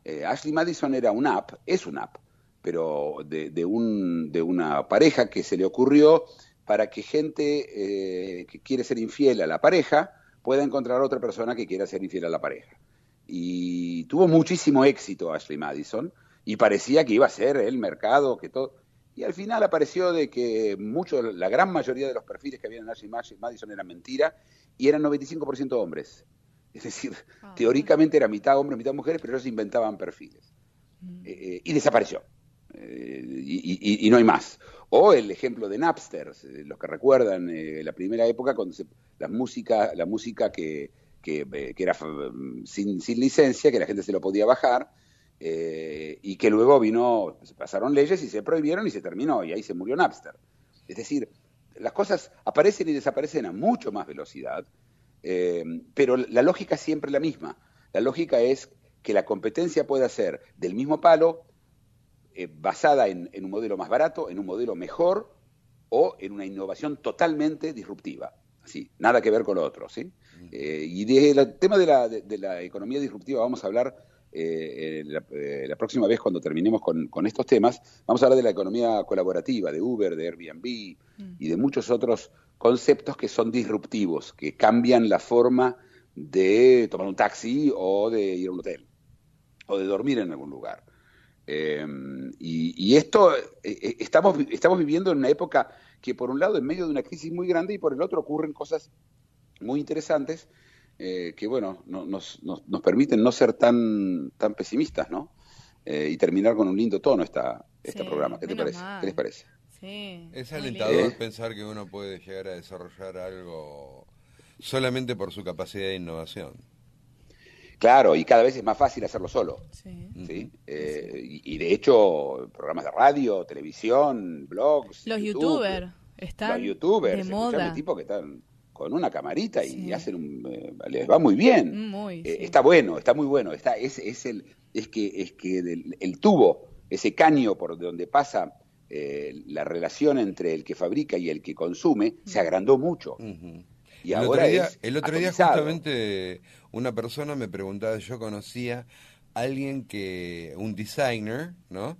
Eh, Ashley Madison era un app, es un app, pero de, un, de una pareja que se le ocurrió para que gente que quiere ser infiel a la pareja pueda encontrar otra persona que quiera ser infiel a la pareja. Y tuvo muchísimo éxito Ashley Madison y parecía que iba a ser el mercado, que todo... Y al final apareció de que mucho, la gran mayoría de los perfiles que había en Ashley Madison eran mentira y eran 95% hombres. Es decir, ah, teóricamente era mitad hombres, mitad mujeres, pero ellos inventaban perfiles. Mm. Eh, eh, y desapareció. Eh, y, no hay más. O el ejemplo de Napster, eh, los que recuerdan eh, la primera época cuando la música, la música que, que, era sin, licencia, que la gente se lo podía bajar, y que luego vino, pasaron leyes y se prohibieron y se terminó, y ahí se murió Napster. Es decir, las cosas aparecen y desaparecen a mucho más velocidad, pero la lógica es siempre la misma. La lógica es que la competencia pueda ser del mismo palo, eh, basada en, un modelo más barato, en un modelo mejor o en una innovación totalmente disruptiva. Así, nada que ver con lo otro, mm. eh, y del tema de la, economía disruptiva vamos a hablar eh, la, próxima vez cuando terminemos con, estos temas. Vamos a hablar de la economía colaborativa, de Uber, de Airbnb mm. y de muchos otros conceptos que son disruptivos, que cambian la forma de tomar un taxi o de ir a un hotel o de dormir en algún lugar. Em, y, esto, e, e, estamos, estamos viviendo en una época que por un lado en medio de una crisis muy grande y por el otro ocurren cosas muy interesantes eh, que, bueno, nos, nos, nos, permiten no ser tan, tan pesimistas, ¿no? Eh, y terminar con un lindo tono esta, este programa. ¿Qué te parece? les parece? es alentador ¿Eh? pensar que uno puede llegar a desarrollar algo solamente por su capacidad de innovación. Claro, y cada vez es más fácil hacerlo solo. Sí. ¿sí? Eh, y, de hecho, programas de radio, televisión, blogs. Los youtubers están. Los youtubers, de tipo que están con una camarita y hacen un, eh, les va muy bien. Mm, eh, está bueno, está muy bueno. Está, es, es, el, es que, es que el, tubo, ese caño por donde pasa la relación entre el que fabrica y el que consume, se mm. agrandó mucho el otro día, justamente una persona me preguntaba, yo conocía a alguien que, un designer, ¿no?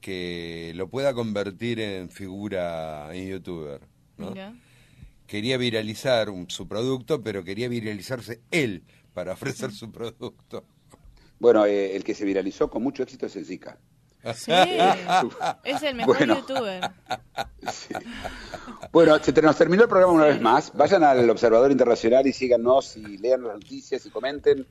Que lo pueda convertir en figura, en youtuber, ¿no? Quería viralizar su producto, pero quería viralizarse él para <laughs> ofrecer su producto. Bueno, eh, el que se viralizó con mucho éxito es el Zika. <laughs> es el mejor youtuber. <laughs> Bueno, se nos terminó el programa una vez más. Vayan al Observador Internacional y síganos y lean las noticias y comenten.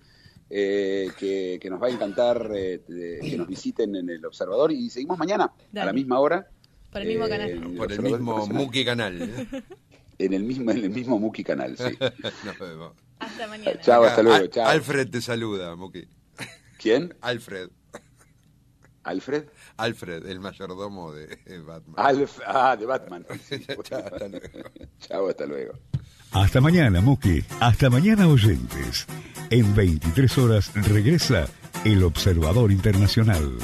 Eh, que, nos va a encantar eh, que nos visiten en el Observador y seguimos mañana a la misma hora. Por el mismo eh, canal. Por el mismo Muki canal. <laughs> En el mismo, en el mismo Muki canal, sí. <laughs> nos vemos. Hasta mañana. Chao, hasta luego. Alfred te saluda, Muki. ¿Quién? Alfred. ¿Alfred? Alfred, el mayordomo de Batman. ah, de Batman. <laughs> Chao, hasta luego. hasta luego. Hasta mañana, Muki. Hasta mañana, oyentes. En 23 horas regresa el Observador Internacional.